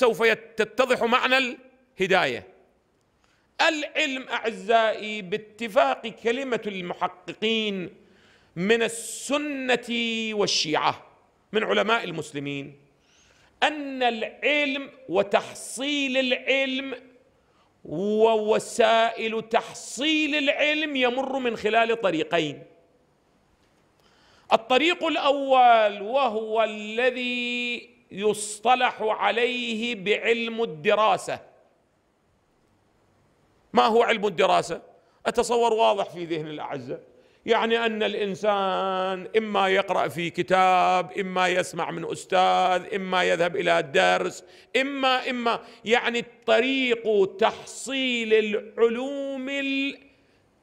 سوف تتضح معنى الهدايه العلم اعزائي باتفاق كلمه المحققين من السنه والشيعه من علماء المسلمين ان العلم وتحصيل العلم ووسائل تحصيل العلم يمر من خلال طريقين الطريق الاول وهو الذي يصطلح عليه بعلم الدراسه ما هو علم الدراسه اتصور واضح في ذهن الأعزة يعني ان الانسان اما يقرا في كتاب اما يسمع من استاذ اما يذهب الى درس اما اما يعني طريق تحصيل العلوم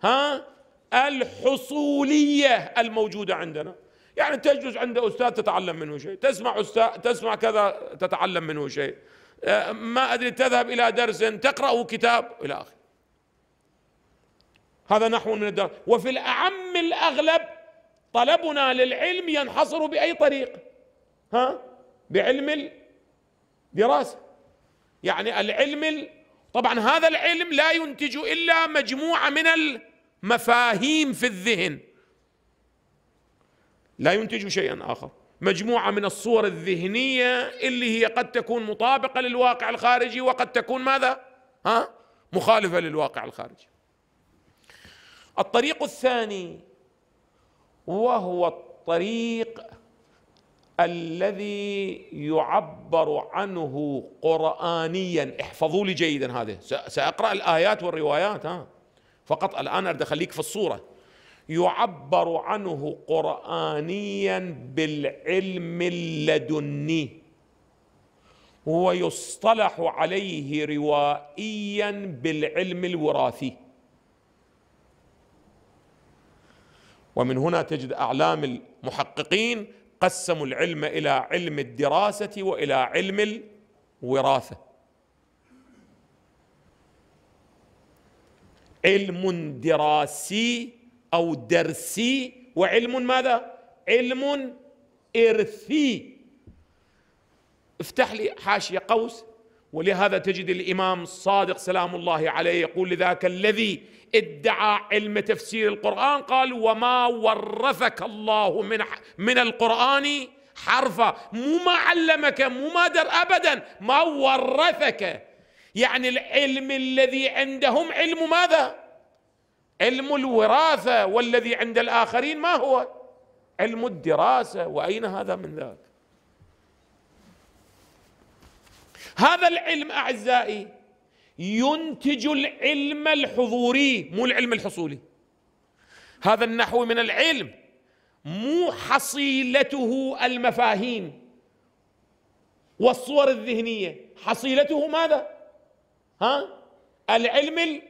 ها الحصوليه الموجوده عندنا يعني تجلس عند أستاذ تتعلم منه شيء تسمع أستاذ تسمع كذا تتعلم منه شيء آه، ما أدري تذهب إلى درس تقرأ كتاب إلى آخره هذا نحو من الدرس وفي الأعم الأغلب طلبنا للعلم ينحصر بأي طريق ها بعلم الدراسة يعني العلم ال... طبعا هذا العلم لا ينتج إلا مجموعة من المفاهيم في الذهن لا ينتج شيئا آخر مجموعة من الصور الذهنية اللي هي قد تكون مطابقة للواقع الخارجي وقد تكون ماذا؟ ها؟ مخالفة للواقع الخارجي الطريق الثاني وهو الطريق الذي يعبر عنه قرآنيا احفظوا لي جيدا هذه سأقرأ الآيات والروايات ها فقط الآن أريد أخليك في الصورة يعبر عنه قرانيا بالعلم اللدني ويصطلح عليه روائيا بالعلم الوراثي ومن هنا تجد اعلام المحققين قسموا العلم الى علم الدراسه والى علم الوراثه علم دراسي أو درسي وعلم ماذا؟ علم إرثي افتح لي حاشية قوس ولهذا تجد الإمام الصادق سلام الله عليه يقول لذاك الذي ادعى علم تفسير القرآن قال وما ورثك الله من من القرآن حرفا مو ما علمك مو ما در أبدا ما ورثك يعني العلم الذي عندهم علم ماذا؟ علم الوراثه والذي عند الاخرين ما هو علم الدراسه واين هذا من ذاك هذا العلم اعزائي ينتج العلم الحضوري مو العلم الحصولي هذا النحو من العلم مو حصيلته المفاهيم والصور الذهنيه حصيلته ماذا ها العلم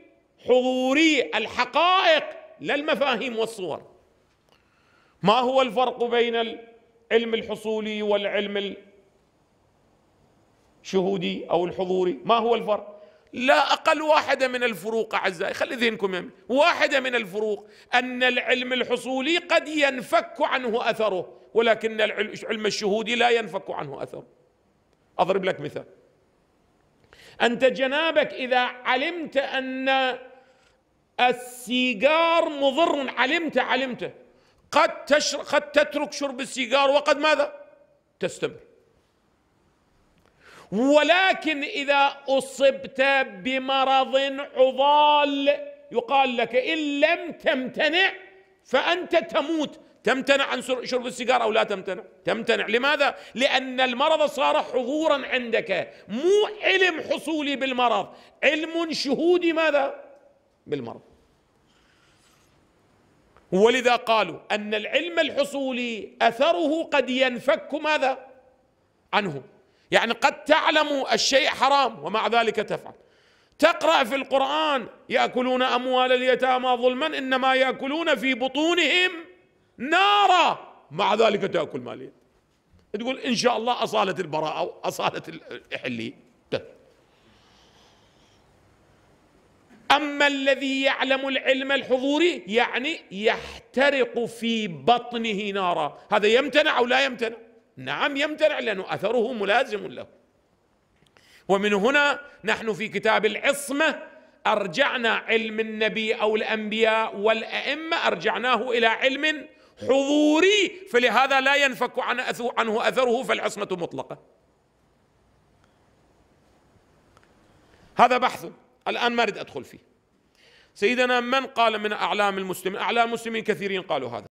حضوري الحقائق لا المفاهيم والصور ما هو الفرق بين العلم الحصولي والعلم الشهودي او الحضوري ما هو الفرق لا اقل واحده من الفروق اعزائي خلي ذهنكم يمين واحده من الفروق ان العلم الحصولي قد ينفك عنه اثره ولكن العلم الشهودي لا ينفك عنه اثره اضرب لك مثال انت جنابك اذا علمت ان السيجار مضر علمت علمت قد تشر قد تترك شرب السيجار وقد ماذا تستمر ولكن اذا اصبت بمرض عضال يقال لك ان لم تمتنع فانت تموت تمتنع عن شرب السيجار او لا تمتنع تمتنع لماذا لان المرض صار حضورا عندك مو علم حصولي بالمرض علم شهودي ماذا بالمرض ولذا قالوا ان العلم الحصولي اثره قد ينفك ماذا عنه يعني قد تعلم الشيء حرام ومع ذلك تفعل تقرا في القران ياكلون اموال اليتامى ظلما انما ياكلون في بطونهم نارا مع ذلك تأكل مالية تقول إن شاء الله أصالة البراءة أو أصالة الحلي أما الذي يعلم العلم الحضوري يعني يحترق في بطنه نارا هذا يمتنع أو لا يمتنع نعم يمتنع لأنه أثره ملازم له ومن هنا نحن في كتاب العصمة أرجعنا علم النبي أو الأنبياء والأئمة أرجعناه إلى علم حضوري فلهذا لا ينفك عن عنه أثره فالعصمة مطلقة هذا بحث الآن ما أريد أدخل فيه سيدنا من قال من أعلام المسلمين أعلام المسلمين كثيرين قالوا هذا